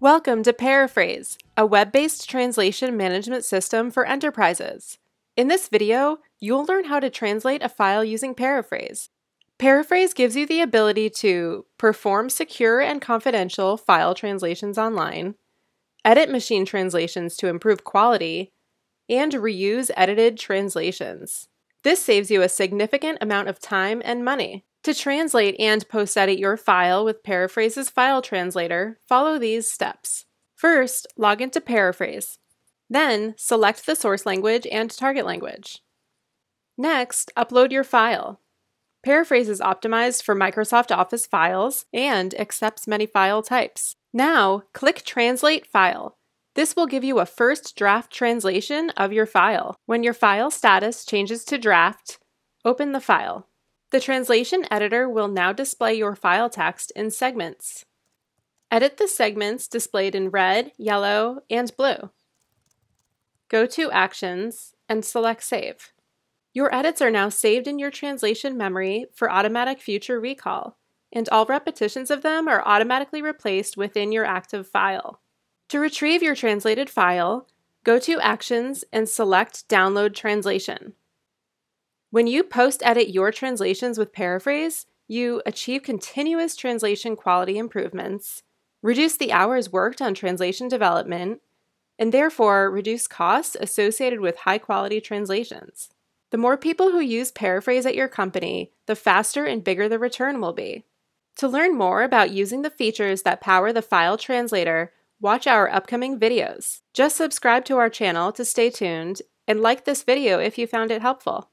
Welcome to Paraphrase, a web based translation management system for enterprises. In this video, you'll learn how to translate a file using Paraphrase. Paraphrase gives you the ability to perform secure and confidential file translations online, edit machine translations to improve quality, and reuse edited translations. This saves you a significant amount of time and money. To translate and post edit your file with Paraphrase's File Translator, follow these steps. First, log into Paraphrase. Then, select the source language and target language. Next, upload your file. Paraphrase is optimized for Microsoft Office files and accepts many file types. Now, click Translate File. This will give you a first draft translation of your file. When your file status changes to draft, open the file. The translation editor will now display your file text in segments. Edit the segments displayed in red, yellow, and blue. Go to Actions and select Save. Your edits are now saved in your translation memory for automatic future recall, and all repetitions of them are automatically replaced within your active file. To retrieve your translated file, go to Actions and select Download Translation. When you post edit your translations with Paraphrase, you achieve continuous translation quality improvements, reduce the hours worked on translation development, and therefore reduce costs associated with high quality translations. The more people who use Paraphrase at your company, the faster and bigger the return will be. To learn more about using the features that power the file translator, watch our upcoming videos. Just subscribe to our channel to stay tuned and like this video if you found it helpful.